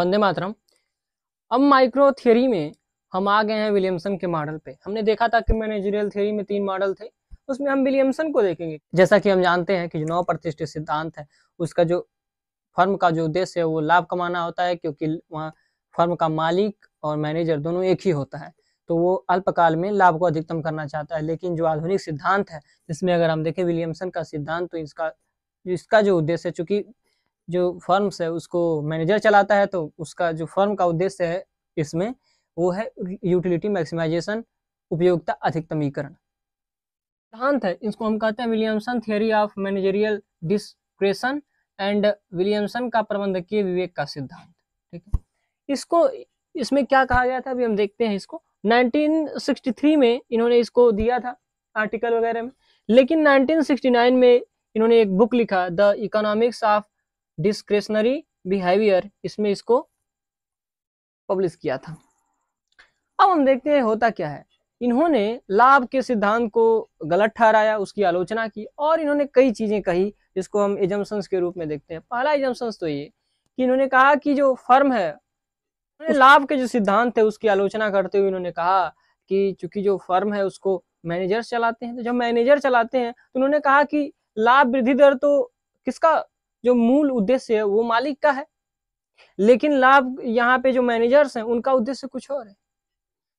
बंदे मातरम अब micro theory में हम आ गए हैं विलियमसन के मॉडल पे हमने देखा था कि मैनेजरियल थियोरी में तीन मॉडल थे उसमें हम विलियमसन को देखेंगे जैसा कि हम जानते हैं कि जो नौ प्रतिष्ठित सिद्धांत है उसका जो फर्म का जो उद्देश्य है वो लाभ कमाना होता है क्योंकि वहाँ फर्म का मालिक और मैनेजर दोनों एक ही होता है तो वो अल्पकाल में लाभ को अधिकतम करना चाहता है लेकिन जो आधुनिक सिद्धांत है जिसमें अगर हम देखें विलियमसन का सिद्धांत तो इसका इसका जो उद्देश्य है चूंकि जो फर्म्स है उसको मैनेजर चलाता है तो उसका जो फर्म का उद्देश्य है इसमें वो है यूटिलिटी मैक्सिमाइजेशन उपयोगिता अधिकतमीकरण सिद्धांत है इसको हम कहते हैं Williamson theory of managerial discretion and Williamson का प्रबंधकीय विवेक का सिद्धांत ठीक है इसको इसमें क्या कहा गया था अभी हम देखते हैं इसको 1963 में इन्होंने इसको दिया था आर्टिकल वगैरह में लेकिन 1969 में इन्होंने एक बुक लिखा the economics of discretionary behaviour इसमें इसको पब्लिश किया था अब हम देखते हैं होता क्या है इन्होंने लाभ के सिद्धांत को गलत ठहराया उसकी आलोचना की और इन्होंने कई चीजें कही जिसको हम एजम्पन्स के रूप में देखते हैं पहला एजम्पन्स तो ये कि इन्होंने कहा कि जो फर्म है लाभ के जो सिद्धांत है उसकी आलोचना करते हुए इन्होंने कहा कि चूंकि जो फर्म है उसको मैनेजर्स चलाते हैं तो जब मैनेजर चलाते हैं तो उन्होंने कहा कि लाभ वृद्धि दर तो किसका जो मूल उद्देश्य है वो मालिक का है लेकिन लाभ यहाँ पे जो मैनेजर्स हैं उनका उद्देश्य कुछ और है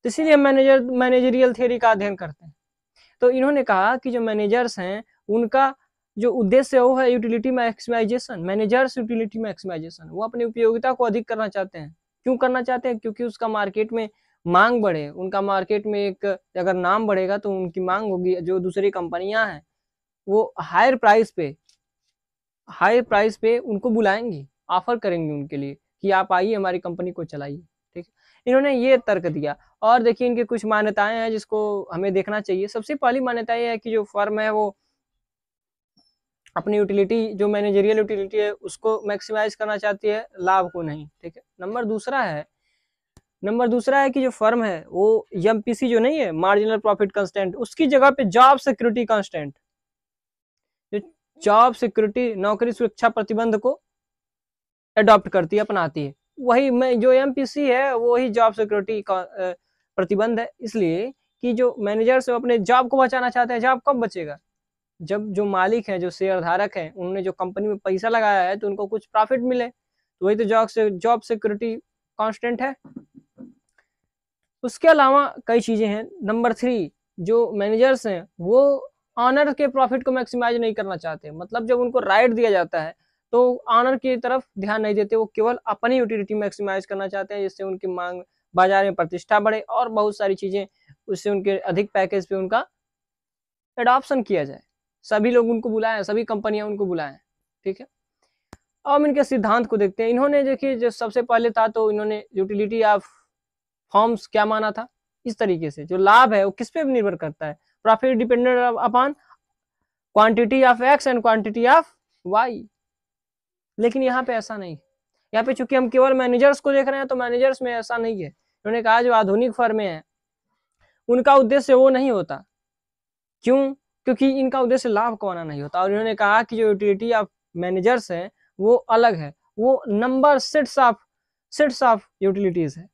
तो इसीलिए मैनेजर मैनेजरियल थ्योरी का अध्ययन करते हैं तो इन्होंने कहा कि जो मैनेजर्स हैं उनका जो उद्देश्य है वो है utility maximisation managers utility maximisation वो अपनी उपयोगिता को अधिक करना चाहते हैं क्यों करना चाहते हैं क्योंकि उसका मार्केट में मांग बढ़े उनका मार्केट में एक अगर नाम बढ़ेगा तो उनकी मांग होगी जो दूसरी कंपनियां हैं वो हायर प्राइस पे हाई प्राइस पे उनको बुलाएंगी ऑफर करेंगी उनके लिए कि आप आइए हमारी कंपनी को चलाइए ठीक है इन्होंने ये तर्क दिया और देखिए इनके कुछ मान्यताएं हैं जिसको हमें देखना चाहिए सबसे पहली मान्यता ये है कि जो फर्म है वो अपनी यूटिलिटी जो मैनेजरियल यूटिलिटी है उसको मैक्सिमाइज करना चाहती है लाभ को नहीं ठीक है नंबर दूसरा है नंबर दूसरा है कि जो फर्म है वो एम जो नहीं है मार्जिनल प्रॉफिट कंस्टेंट उसकी जगह पे job security constant job security नौकरी सुरक्षा प्रतिबंध को एडॉप्ट करती है अपनाती है वही मैं जो एम है वही जॉब सिक्योरिटी का प्रतिबंध है इसलिए कि जो मैनेजर्स अपने जॉब को बचाना चाहते हैं जॉब कब बचेगा जब जो मालिक हैं जो शेयर धारक हैं उन्होंने जो कंपनी में पैसा लगाया है तो उनको कुछ प्रॉफिट मिले तो वही तो जॉब से जॉब सिक्योरिटी कांस्टेंट है उसके अलावा कई चीज़ें हैं नंबर थ्री जो मैनेजर्स हैं वो ऑनर के प्रॉफिट को मैक्सिमाइज नहीं करना चाहते मतलब जब उनको राइट दिया जाता है तो ऑनर की तरफ ध्यान नहीं देते वो केवल अपनी यूटिलिटी मैक्सिमाइज करना चाहते हैं जिससे उनकी मांग बाजार में प्रतिष्ठा बढ़े और बहुत सारी चीज़ें उससे उनके अधिक पैकेज पे उनका एडॉप्शन किया जाए सभी लोग उनको बुलाएं सभी कंपनियां उनको बुलाएं ठीक है अब हम इनके सिद्धांत को देखते हैं इन्होंने देखिए जो सबसे पहले था तो इन्होंने यूटिलिटी ऑफ फॉर्म्स क्या माना था इस तरीके से जो लाभ है वो किस पे निर्भर करता है profit dependent upon quantity of X and quantity of Y लेकिन यहाँ पे ऐसा नहीं यहाँ पे चूंकि हम केवल मैनेजर्स को देख रहे हैं तो मैनेजर्स में ऐसा नहीं है उन्होंने कहा जो आधुनिक फर्में हैं उनका उद्देश्य वो नहीं होता क्यों क्योंकि इनका उद्देश्य लाभ कमाना नहीं होता और इन्होंने कहा कि जो यूटिलिटी ऑफ मैनेजर्स हैं वो अलग है वो number sets of sets of utilities है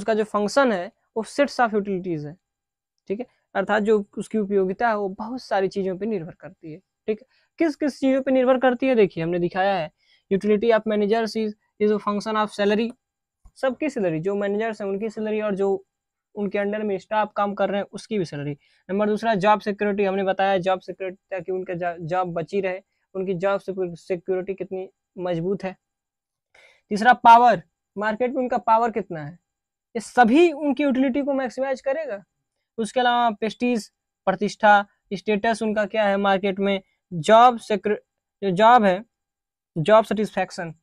उसका जो फंक्शन है वो सेट्स ऑफ यूटिलिटीज है ठीक है अर्थात जो उसकी उपयोगिता है वो बहुत सारी चीज़ों पर निर्भर करती है ठीक किस किस चीज़ों पर निर्भर करती है देखिए हमने दिखाया है utility of managers is is function of salary सबकी सैलरी जो मैनेजर्स हैं उनकी सैलरी और जो उनके अंडर में स्टाफ काम कर रहे हैं उसकी भी सैलरी नंबर दूसरा जॉब सिक्योरिटी हमने बताया जॉब सिक्योरिटी ताकि उनका जॉब बची रहे उनकी जॉब सिक्योरिटी कितनी मजबूत है तीसरा पावर मार्केट में उनका पावर कितना है ये सभी उनकी यूटिलिटी को मैक्सिमाइज करेगा उसके अलावा पेस्टीज प्रतिष्ठा स्टेटस उनका क्या है मार्केट में जॉब जो जॉब है job satisfaction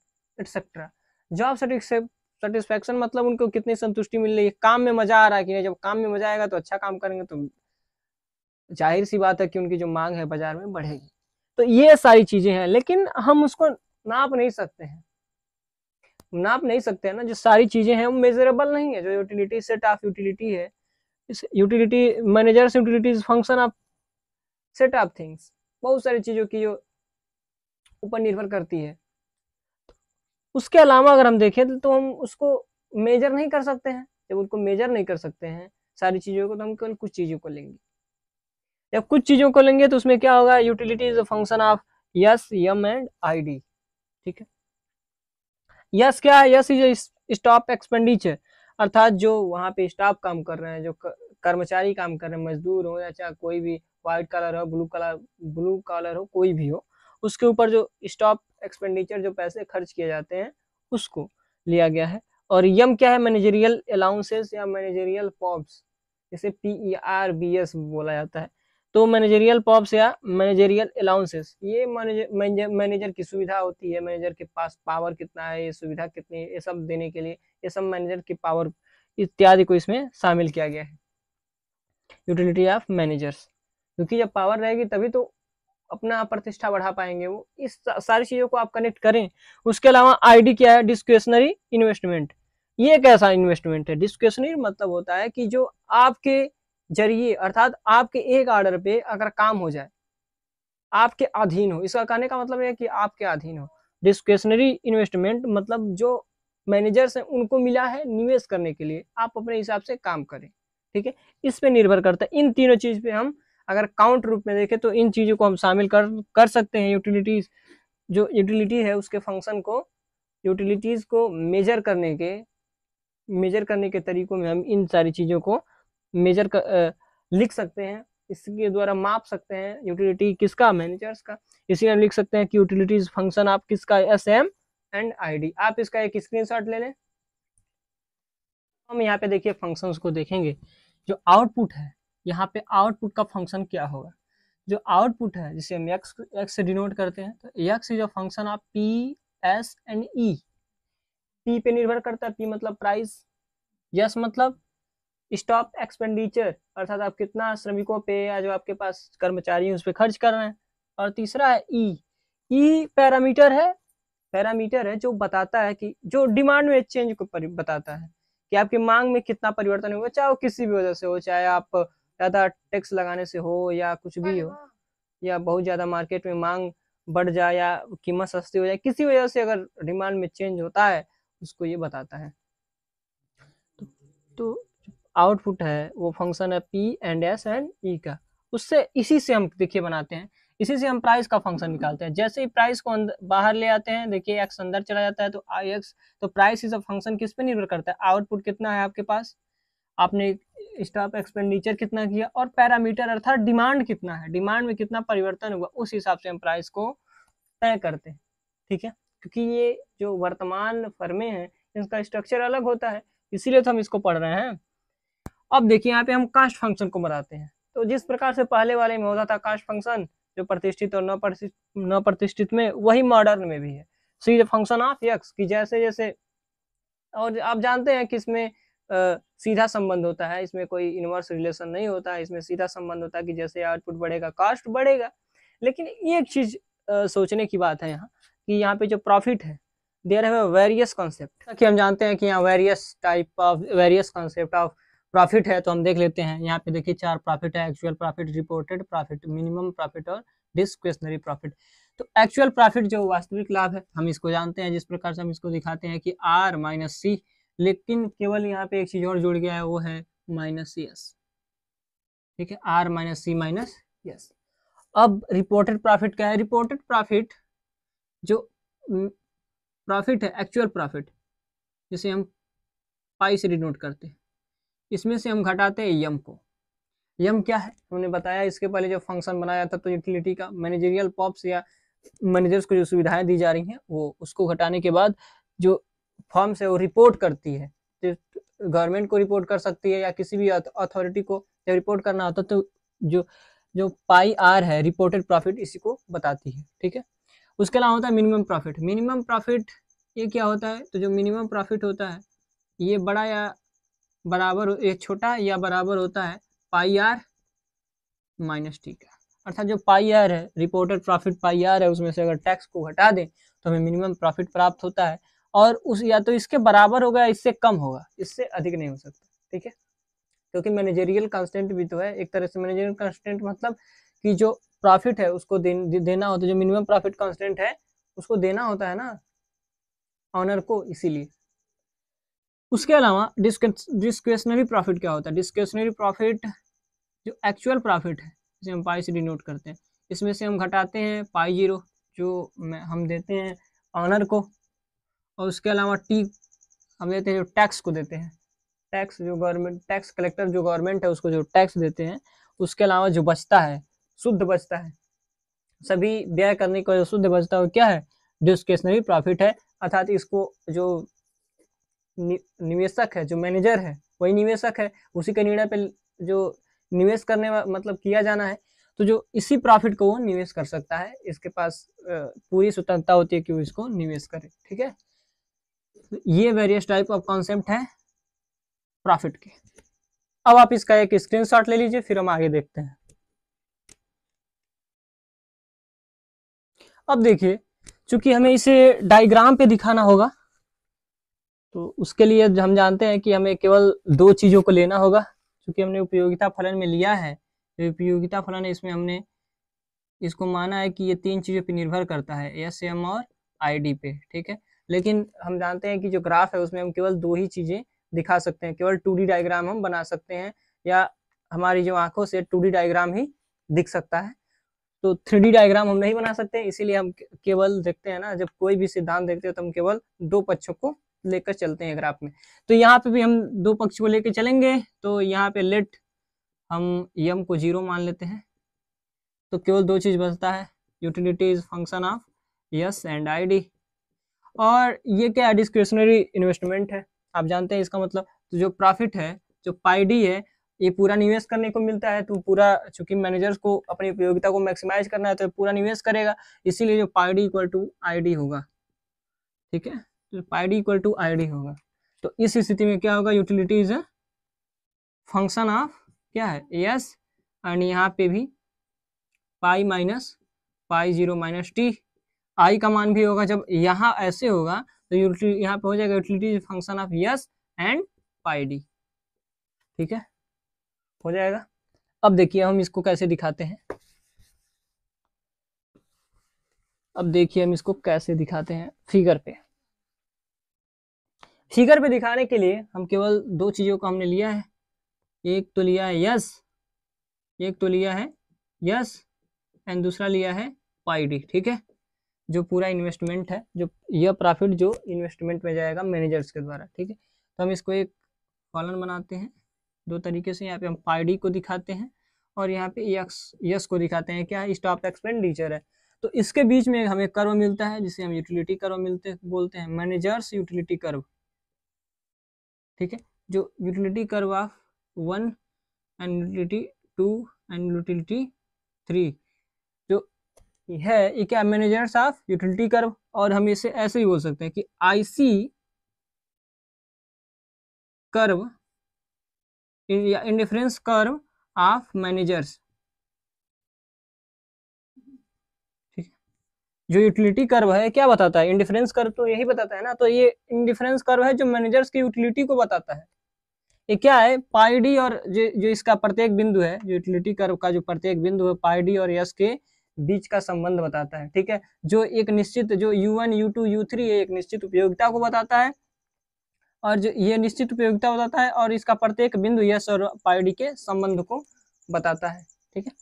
etcetera job satisfaction मतलब उनको कितनी संतुष्टि मिल रही है काम में मजा आ रहा है कि नहीं जब काम में मजा आएगा तो अच्छा काम करेंगे तो जाहिर सी बात है कि उनकी जो मांग है बाजार में बढ़ेगी तो ये सारी चीजें हैं लेकिन हम उसको नाप नहीं सकते हैं नाप नहीं सकते हैं ना जो सारी चीजें हैं वो मेजरेबल नहीं है जो यूटिलिटी सेट ऑफ यूटिलिटी है इस utility managers utilities function of set of things बहुत सारी चीज़ों की जो ऊपर निर्भर करती है उसके अलावा अगर हम देखें तो हम उसको मेजर नहीं कर सकते हैं जब उनको मेजर नहीं कर सकते हैं सारी चीज़ों को तो हम केवल कुछ चीज़ों को लेंगे जब कुछ चीज़ों को लेंगे तो उसमें क्या होगा utility is a function of S M and I ठीक है यस क्या है यस इज स्टॉप एक्सपेंडिचर अर्थात जो वहाँ पे स्टाफ काम कर रहे हैं जो कर्मचारी काम कर रहे हैं मजदूर हो या चाहे कोई भी व्हाइट कलर हो ब्लू कलर ब्लू कलर हो कोई भी हो उसके ऊपर जो स्टॉप एक्सपेंडिचर जो पैसे खर्च किए जाते हैं उसको लिया गया है और यम क्या है मैनेजरियल अलाउंसेस या मैनेजरियल पॉब्स जैसे P E R B S बोला जाता है तो मैनेजरियल पॉप्स या मैनेजरियल अलाउंसेस ये मैनेजर मैनेजर की सुविधा होती है मैनेजर के पास पावर कितना है ये सुविधा कितनी है ये सब देने के लिए ये सब मैनेजर की पावर इत्यादि को इसमें शामिल किया गया है यूटिलिटी ऑफ मैनेजर्स क्योंकि जब पावर रहेगी तभी तो अपना प्रतिष्ठा बढ़ा पाएंगे वो इस सारी चीज़ों को आप कनेक्ट करें उसके अलावा आईडी क्या है डिस्क्रेशनरी इन्वेस्टमेंट ये कैसा इन्वेस्टमेंट है डिस्क्रेशनरी मतलब होता है कि जो आपके जरिए अर्थात आपके एक आर्डर पे अगर काम हो जाए आपके अधीन हो इसका कहने का मतलब है कि आपके अधीन हो डिस्क्रेशनरी इन्वेस्टमेंट मतलब जो मैनेजर्स हैं उनको मिला है निवेश करने के लिए आप अपने हिसाब से काम करें ठीक है इस पर निर्भर करता है इन तीनों चीज़ पे हम अगर काउंट रूप में देखें तो इन चीज़ों को हम शामिल कर कर सकते हैं यूटिलिटीज जो यूटिलिटी है उसके फंक्शन को यूटिलिटीज़ को मेजर करने के मेजर करने के तरीकों में हम इन सारी चीज़ों को मेजर कर, लिख सकते हैं इसके द्वारा माप सकते हैं यूटिलिटी किसका मैनेजर्स का इसी हम लिख सकते हैं कि यूटिलिटीज फंक्शन आप किसका एस एम एंड आईडी आप इसका एक स्क्रीनशॉट ले लें हम यहाँ पे देखिए फंक्शंस को देखेंगे जो आउटपुट है यहाँ पे आउटपुट का फंक्शन क्या होगा जो आउटपुट है जिसे हम एक्स एक्स से डिनोट करते हैं तो एक्स जो फंक्शन आप P S and E e, P पे निर्भर करता है पी मतलब प्राइस यस मतलब स्टॉप एक्सपेंडिचर अर्थात आप कितना श्रमिकों पे या जो आपके पास कर्मचारी उस पर खर्च कर रहे हैं और तीसरा है E e. E e parameter है पैरामीटर है जो बताता है कि जो डिमांड में चेंज को बताता है कि आपकी मांग में कितना परिवर्तन हुआ चाहे वो किसी भी वजह से हो चाहे आप ज़्यादा टैक्स लगाने से हो या कुछ भी हो या बहुत ज़्यादा मार्केट में मांग बढ़ जाए या कीमत सस्ती हो जाए किसी वजह से अगर डिमांड में चेंज होता है उसको ये बताता है तो, तो आउटपुट है वो फंक्शन है P and S and E का उससे इसी से हम देखिए बनाते हैं इसी से हम प्राइस का फंक्शन निकालते हैं जैसे ही प्राइस को बाहर ले आते हैं देखिए एक्स अंदर चला जाता है तो आई एक्स तो प्राइस इज अ फंक्शन किस पे निर्भर करता है आउटपुट कितना है आपके पास आपने स्टॉप एक्सपेंडिचर कितना किया और पैरामीटर अर्थात डिमांड कितना है डिमांड में कितना परिवर्तन हुआ उस हिसाब से हम प्राइस को तय करते हैं ठीक है क्योंकि ये जो वर्तमान फर्मे हैं इनका स्ट्रक्चर अलग होता है इसीलिए तो हम इसको पढ़ रहे हैं अब देखिए यहाँ पे हम कास्ट फंक्शन को बनाते हैं तो जिस प्रकार से पहले वाले में होता था कास्ट फंक्शन जो प्रतिष्ठित और न प्रतिष्ठित में वही मॉडर्न में भी है सी फंक्शन ऑफ यक्स की जैसे जैसे और आप जानते हैं कि इसमें आ, सीधा संबंध होता है इसमें कोई इनवर्स रिलेशन नहीं होता है इसमें सीधा संबंध होता है कि जैसे आउटपुट बढ़ेगा कास्ट बढ़ेगा लेकिन एक चीज सोचने की बात है यहाँ कि यहाँ पे जो प्रॉफिट है देर है वेरियस कॉन्सेप्ट कि हम जानते हैं कि यहाँ various type of various concept of profit है तो हम देख लेते हैं यहाँ पे देखिए चार प्रॉफिट है actual profit reported profit minimum profit और डिस्क्रेशनरी प्रॉफिट तो एक्चुअल प्रॉफिट जो वास्तविक लाभ है हम इसको जानते हैं जिस प्रकार से हम इसको दिखाते हैं कि आर माइनस सी लेकिन केवल यहाँ पे एक चीज और जुड़ गया है वो है माइनस सी एस ठीक है R minus C minus S अब रिपोर्टेड प्रॉफिट क्या है रिपोर्टेड प्रॉफिट जो प्रॉफिट हम्म, है एक्चुअल प्रॉफिट जिसे हम पाई से डिनोट करते हैं इसमें से हम घटाते हैं यम को यम क्या है हमने बताया इसके पहले जो फंक्शन बनाया था तो यूटिलिटी का मैनेजरियल पॉप्स या मैनेजर्स को जो सुविधाएं दी जा रही हैं वो उसको घटाने के बाद जो फॉर्म्स है वो रिपोर्ट करती है गवर्नमेंट तो को रिपोर्ट कर सकती है या किसी भी अथॉरिटी को जब रिपोर्ट करना होता तो जो जो पाई आर है रिपोर्टेड प्रॉफिट इसी को बताती है ठीक है उसके अलावा होता है मिनिमम प्रॉफिट मिनिमम प्रॉफिट ये क्या होता है तो जो मिनिमम प्रॉफिट होता है ये बड़ा या बराबर एक छोटा या बराबर होता है पाई आर माइनस टी का अर्थात जो पाई आर है रिपोर्टेड प्रॉफिट पाई आर है उसमें से अगर टैक्स को घटा दें तो हमें मिनिमम प्रॉफिट प्राप्त होता है और उस या तो इसके बराबर होगा इससे कम होगा इससे अधिक नहीं हो सकता ठीक है क्योंकि मैनेजेरियल कांस्टेंट भी तो है एक तरह से मैनेजेरियल कांस्टेंट मतलब कि जो प्रॉफिट है उसको दे, दे, देना होता है जो मिनिमम प्रॉफिट कांस्टेंट है उसको देना होता है ना ऑनर को इसीलिए उसके अलावा डिस्क्रिप्शनरी प्रॉफिट क्या होता है डिस्क्रिप्शनरी प्रॉफिट जो एक्चुअल प्रॉफिट है जिसे हम पाई से डिनोट करते हैं इसमें से हम घटाते हैं पाई जीरो जो हम देते हैं ऑनर को और उसके अलावा टी हम देते हैं जो टैक्स को देते हैं टैक्स जो गवर्नमेंट टैक्स कलेक्टर जो गवर्नमेंट है उसको जो टैक्स देते हैं उसके अलावा जो बचता है शुद्ध बचता है सभी व्यय करने का जो शुद्ध बचता है क्या है डिस्क्रेशनरी प्रॉफिट है अर्थात इसको जो निवेशक है जो मैनेजर है वही निवेशक है उसी के निर्णय पे जो निवेश करने मतलब किया जाना है तो जो इसी प्रॉफिट को वो निवेश कर सकता है इसके पास पूरी स्वतंत्रता होती है कि वो इसको निवेश करे ठीक है ये वेरियस टाइप ऑफ कॉन्सेप्ट है प्रॉफिट के अब आप इसका एक स्क्रीनशॉट ले लीजिए फिर हम आगे देखते हैं अब देखिए चूंकि हमें इसे डायग्राम पे दिखाना होगा तो उसके लिए हम जानते हैं कि हमें केवल दो चीज़ों को लेना होगा क्योंकि हमने उपयोगिता फलन में लिया है तो उपयोगिता फलन है इसमें हमने इसको माना है कि ये तीन चीज़ों पर निर्भर करता है एस एम और डी पे ठीक है लेकिन हम जानते हैं कि जो ग्राफ है उसमें हम केवल दो ही चीज़ें दिखा सकते हैं केवल टू डायग्राम हम बना सकते हैं या हमारी जो आंखों से टू डायग्राम ही दिख सकता है तो थ्री डायग्राम हम नहीं बना सकते इसीलिए हम केवल देखते हैं ना जब कोई भी सिद्धांत देखते हैं तो हम केवल दो पक्षों को लेकर चलते हैं ग्राफ में तो यहाँ पे भी हम दो पक्ष को लेकर चलेंगे तो यहाँ पे लेट हम यम को जीरो मान लेते हैं तो केवल दो चीज़ बचता है utility is function of S and ID और ये क्या डिस्क्रिप्शनरी इन्वेस्टमेंट है आप जानते हैं इसका मतलब तो जो प्रॉफिट है जो पाईडी है ये पूरा निवेश करने को मिलता है तो पूरा चूंकि मैनेजर्स को अपनी उपयोगिता को मैक्सिमाइज करना है तो पूरा निवेश करेगा इसीलिए जो पाईडी इक्वल टू आईडी होगा ठीक है तो pi D equal to I D होगा तो इस स्थिति में क्या होगा utility is a function of क्या है एस एंड यहाँ पे भी pi minus pi zero minus T I का मान भी होगा जब यहाँ ऐसे होगा तो यूटिलिटी यहाँ पे हो जाएगा utility function of S and pi D ठीक है हो जाएगा अब देखिए हम इसको कैसे दिखाते हैं अब देखिए हम इसको कैसे दिखाते हैं फिगर पे फिगर पे दिखाने के लिए हम केवल दो चीज़ों को हमने लिया है एक तो लिया है यस एक तो लिया है यस एंड दूसरा लिया है पाई डी ठीक है जो पूरा इन्वेस्टमेंट है जो यह प्रॉफिट जो इन्वेस्टमेंट में जाएगा मैनेजर्स के द्वारा ठीक है तो हम इसको एक कॉलन बनाते हैं दो तरीके से यहाँ पे हम पाई डी को दिखाते हैं और यहाँ पे यस यस को दिखाते हैं क्या स्टॉप एक्सपेंडिचर है तो इसके बीच में हमें कर्व मिलता है जिसे हम यूटिलिटी कर्व मिलते बोलते हैं मैनेजर्स यूटिलिटी कर्व ठीक है जो utility curve of one and utility two and utility three जो है ये क्या मैनेजर्स ऑफ यूटिलिटी कर्व और हम इसे ऐसे ही बोल सकते हैं कि IC curve indifference curve of managers जो यूटिलिटी कर्व है क्या बताता है इंडिफरेंस कर्व तो यही बताता है ना तो ये इंडिफरेंस कर्व है जो मैनेजर्स की यूटिलिटी को बताता है ये क्या है पाई डी और जो जो इसका प्रत्येक बिंदु है जो यूटिलिटी कर्व का जो प्रत्येक बिंदु है पाई डी और यस के बीच का संबंध बताता है ठीक है जो एक निश्चित जो U one U two U three एक निश्चित उपयोगिता को बताता है और जो ये निश्चित उपयोगिता बताता है और इसका प्रत्येक बिंदु यस और पाई के संबंध को बताता है ठीक है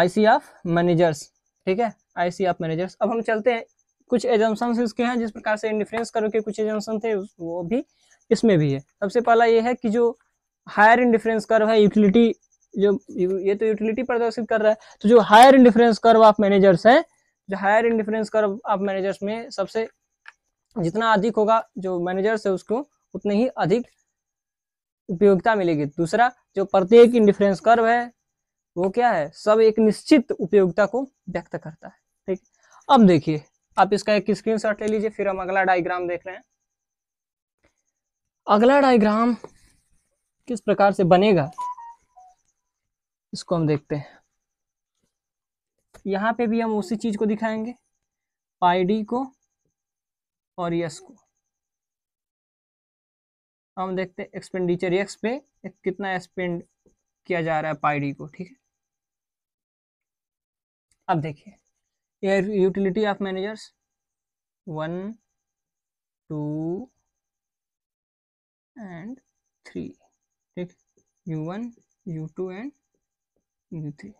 आईसी ऑफ मैनेजर्स ठीक है आई सी ऑफ मैनेजर्स अब हम चलते हैं कुछ एजम्सन इसके हैं जिस प्रकार से इंडिफ्रेंस करो के कुछ एजम्सन थे वो भी इसमें भी है सबसे पहला ये है कि जो हायर इंडिफ्रेंस कर्व है यूटिलिटी जो ये तो यूटिलिटी प्रदर्शित कर रहा है तो जो higher indifference curve of managers है जो higher indifference curve of managers में सबसे जितना अधिक होगा जो मैनेजर्स है उसको उतने ही अधिक उपयोगिता मिलेगी दूसरा जो प्रत्येक इंडिफरेंस कर्व है वो क्या है सब एक निश्चित उपयोगिता को व्यक्त करता है ठीक अब देखिए आप इसका एक स्क्रीन शॉट ले लीजिए फिर हम अगला डायग्राम देख रहे हैं अगला डायग्राम किस प्रकार से बनेगा इसको हम देखते हैं यहाँ पे भी हम उसी चीज को दिखाएंगे पाई डी को और यस को हम देखते हैं एक्सपेंडिचर एक्स पे एक कितना एक्सपेंड किया जा रहा है पाई डी को ठीक है अब देखिए utility of managers one two and three ठीक U U one two and U three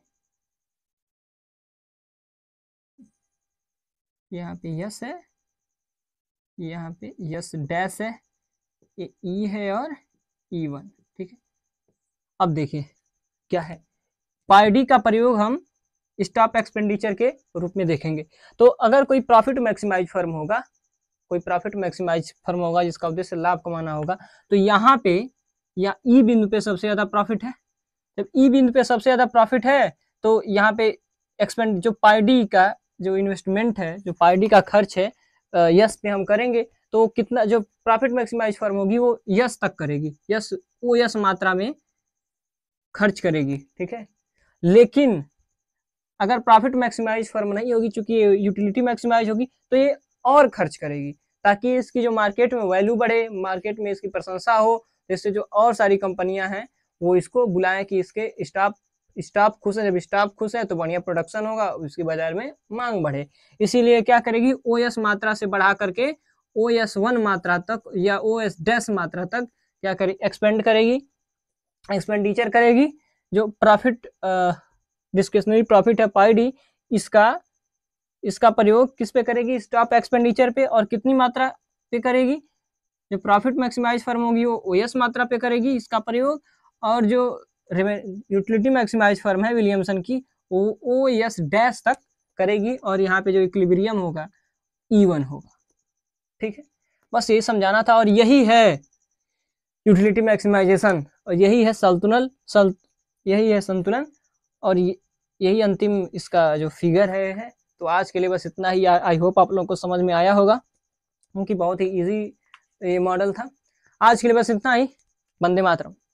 यहाँ पे यस है यहाँ पे यस डैश है ये ई e है और ई e वन ठीक है अब देखिए क्या है पाईडी का प्रयोग हम स्टॉप एक्सपेंडिचर के रूप में देखेंगे तो अगर कोई प्रॉफिट मैक्सिमाइज फर्म होगा कोई प्रॉफिट मैक्सिमाइज फर्म होगा जिसका उद्देश्य लाभ कमाना होगा तो यहाँ पे या ई बिंदु पे सबसे ज़्यादा प्रॉफिट है जब ई बिंदु पे सबसे ज़्यादा प्रॉफिट है तो यहाँ पे एक्सपेंड जो पाईडी का जो इन्वेस्टमेंट है जो पाईडी का खर्च है यस पे हम करेंगे तो कितना जो प्रॉफिट मैक्सिमाइज फर्म होगी वो यस तक करेगी यस वो यस मात्रा में खर्च करेगी ठीक है लेकिन अगर प्रॉफिट मैक्सिमाइज फर्म नहीं होगी चूंकि यूटिलिटी मैक्सिमाइज होगी तो ये और खर्च करेगी ताकि इसकी जो मार्केट में वैल्यू बढ़े मार्केट में इसकी प्रशंसा हो जिससे जो और सारी कंपनियां हैं वो इसको बुलाएं कि इसके स्टाफ स्टाफ खुश है जब स्टाफ खुश है तो बढ़िया प्रोडक्शन होगा उसके बाजार में मांग बढ़े इसीलिए क्या करेगी ओ मात्रा से बढ़ा करके ओ एस वन मात्रा तक या ओ एस डैश मात्रा तक क्या करे एक्सपेंड करेगी एक्सपेंडिचर करेगी जो प्रॉफिट डिस्क्रिशनरी प्रॉफिट है पाई डी इसका इसका प्रयोग किस पे करेगी स्टॉप एक्सपेंडिचर पे और कितनी मात्रा पे करेगी जो प्रॉफिट मैक्सिमाइज फर्म होगी वो ओ एस मात्रा पे करेगी इसका प्रयोग और जो यूटिलिटी मैक्सिमाइज फर्म है विलियमसन की वो ओ एस डैश तक करेगी और यहाँ पे जो इक्लिब्रियम होगा ई e वन होगा ठीक है बस ये समझाना था और यही है यूटिलिटी मैक्सिमाइजेशन और यही है संतुलन सल यही है संतुलन और यही अंतिम इसका जो फिगर है, है तो आज के लिए बस इतना ही आई होप आप लोगों को समझ में आया होगा क्योंकि बहुत ही ईजी ये मॉडल था आज के लिए बस इतना ही वंदे मातरम